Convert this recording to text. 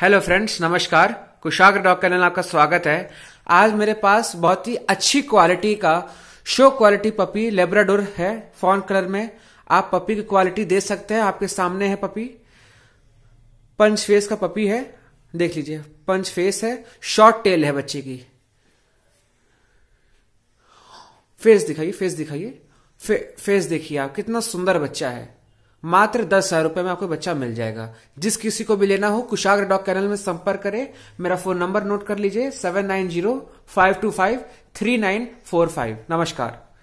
hello friends नमस्कार कुशाग्र dog kennel आपका स्वागत है आज मेरे पास बहुत ही अच्छी क्वालिटी का शो क्वालिटी पपी लेब्राडोर है फॉन कलर में आप पपी की क्वालिटी दे सकते हैं आपके सामने है पपी पंच फेस का पपी है देख लीजिए पंच फेस है शॉर्ट टेल है बच्चे की फेस दिखाइए फेस दिखाइए फे, फेस देखिए आप कितना सुंदर बच्चा है मात्र दस हजार रुपये में आपको बच्चा मिल जाएगा जिस किसी को भी लेना हो कुशाग्र डॉग कैनल में संपर्क करें मेरा फोन नंबर नोट कर लीजिए seven nine zero five two five three nine four five नमस्कार